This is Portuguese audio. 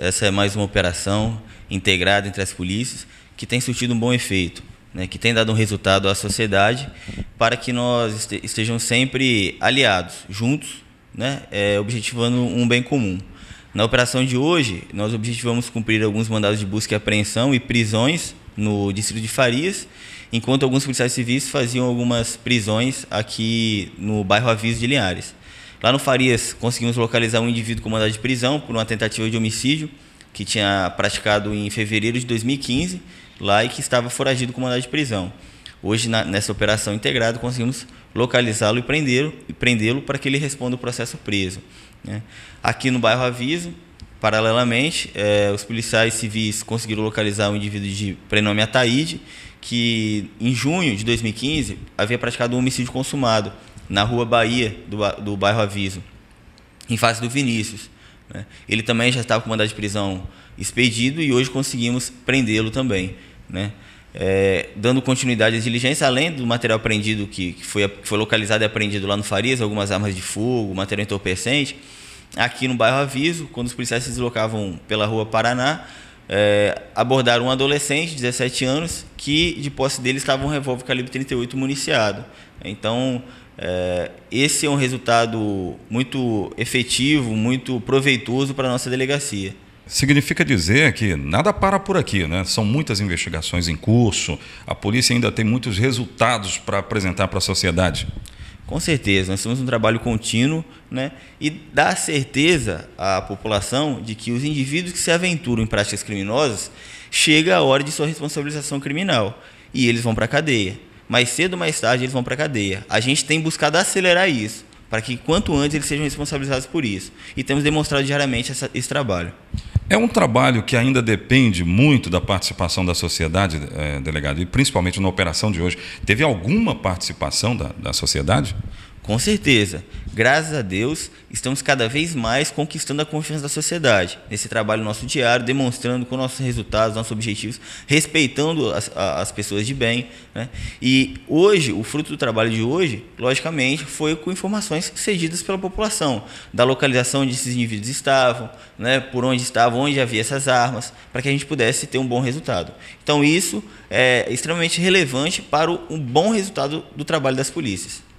Essa é mais uma operação integrada entre as polícias que tem surtido um bom efeito, né, que tem dado um resultado à sociedade para que nós estejamos sempre aliados, juntos, né, é, objetivando um bem comum. Na operação de hoje, nós objetivamos cumprir alguns mandados de busca e apreensão e prisões no distrito de Farias, enquanto alguns policiais civis faziam algumas prisões aqui no bairro Aviso de Linhares. Lá no Farias, conseguimos localizar um indivíduo com mandado de prisão por uma tentativa de homicídio que tinha praticado em fevereiro de 2015, lá e que estava foragido com mandado de prisão. Hoje, na, nessa operação integrada, conseguimos localizá-lo e prendê-lo prendê para que ele responda o processo preso. Né? Aqui no bairro Aviso, paralelamente, é, os policiais civis conseguiram localizar um indivíduo de prenome Ataíde, que em junho de 2015 havia praticado um homicídio consumado na Rua Bahia, do, do bairro Aviso, em face do Vinícius. Né? Ele também já estava com mandado de prisão expedido e hoje conseguimos prendê-lo também. Né? É, dando continuidade às diligências, além do material apreendido que, que, foi, que foi localizado e apreendido lá no Farias, algumas armas de fogo, material entorpecente, aqui no bairro Aviso, quando os policiais se deslocavam pela rua Paraná, é, abordaram um adolescente de 17 anos que, de posse dele, estava um revólver calibre 38 municiado. Então, é, esse é um resultado muito efetivo, muito proveitoso para a nossa delegacia. Significa dizer que nada para por aqui, né? São muitas investigações em curso, a polícia ainda tem muitos resultados para apresentar para a sociedade. Com certeza, nós temos um trabalho contínuo né? e dá certeza à população de que os indivíduos que se aventuram em práticas criminosas chega a hora de sua responsabilização criminal e eles vão para a cadeia mais cedo ou mais tarde eles vão para a cadeia. A gente tem buscado acelerar isso, para que quanto antes eles sejam responsabilizados por isso. E temos demonstrado diariamente essa, esse trabalho. É um trabalho que ainda depende muito da participação da sociedade, é, delegado, e principalmente na operação de hoje. Teve alguma participação da, da sociedade? Uhum. Com certeza. Graças a Deus, estamos cada vez mais conquistando a confiança da sociedade. Nesse trabalho nosso diário, demonstrando com nossos resultados, nossos objetivos, respeitando as, as pessoas de bem. Né? E hoje, o fruto do trabalho de hoje, logicamente, foi com informações cedidas pela população, da localização onde esses indivíduos estavam, né? por onde estavam, onde havia essas armas, para que a gente pudesse ter um bom resultado. Então, isso é extremamente relevante para um bom resultado do trabalho das polícias.